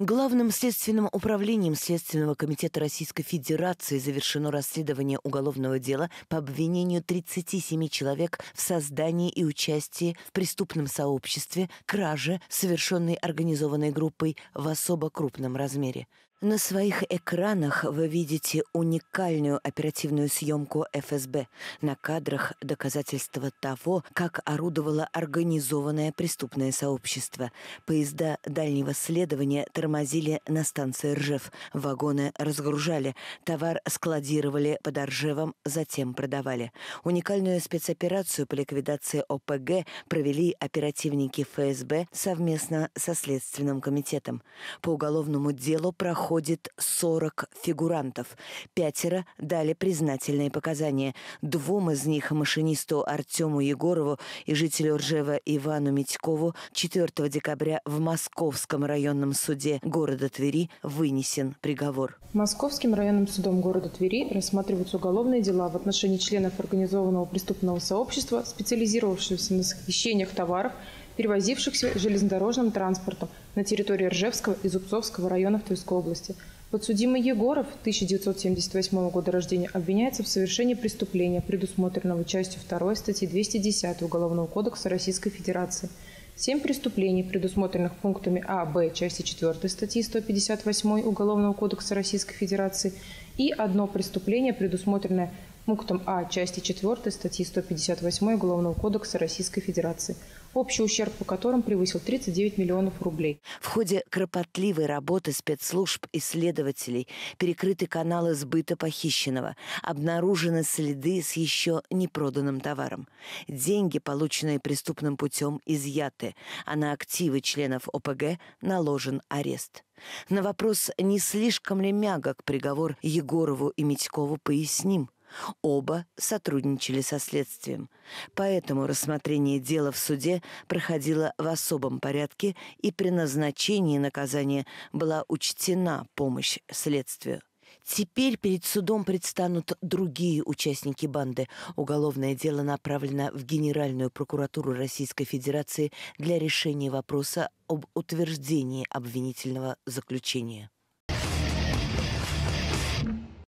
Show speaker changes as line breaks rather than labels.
Главным следственным управлением Следственного комитета Российской Федерации завершено расследование уголовного дела по обвинению 37 человек в создании и участии в преступном сообществе кражи, совершенной организованной группой в особо крупном размере. На своих экранах вы видите уникальную оперативную съемку ФСБ. На кадрах доказательства того, как орудовало организованное преступное сообщество. Поезда дальнего следования тормозили на станции Ржев, вагоны разгружали, товар складировали под Ржевом, затем продавали. Уникальную спецоперацию по ликвидации ОПГ провели оперативники ФСБ совместно со Следственным комитетом. По уголовному делу проходит входит 40 фигурантов. Пятеро дали признательные показания. Двум из них, машинисту Артему Егорову и жителю Ржева Ивану Митькову, 4 декабря в Московском районном суде города Твери вынесен приговор.
Московским районным судом города Твери рассматриваются уголовные дела в отношении членов организованного преступного сообщества, специализировавшегося на схищениях товаров, перевозившихся железнодорожным транспортом на территории Ржевского и Зубцовского районов Тверской области. Подсудимый Егоров, 1978 года рождения, обвиняется в совершении преступления, предусмотренного частью 2 статьи 210 Уголовного кодекса Российской Федерации. Семь преступлений, предусмотренных пунктами А, Б, части 4 статьи 158 Уголовного кодекса Российской Федерации и одно преступление, предусмотренное пунктом А части 4 статьи 158 Уголовного кодекса Российской Федерации, общий ущерб по которым превысил 39 миллионов рублей.
В ходе кропотливой работы спецслужб и следователей перекрыты каналы сбыта похищенного, обнаружены следы с еще не проданным товаром. Деньги, полученные преступным путем, изъяты, а на активы членов ОПГ наложен арест. На вопрос, не слишком ли мягок приговор Егорову и Митькову, поясним – Оба сотрудничали со следствием, поэтому рассмотрение дела в суде проходило в особом порядке и при назначении наказания была учтена помощь следствию. Теперь перед судом предстанут другие участники банды. Уголовное дело направлено в Генеральную прокуратуру Российской Федерации для решения вопроса об утверждении обвинительного заключения.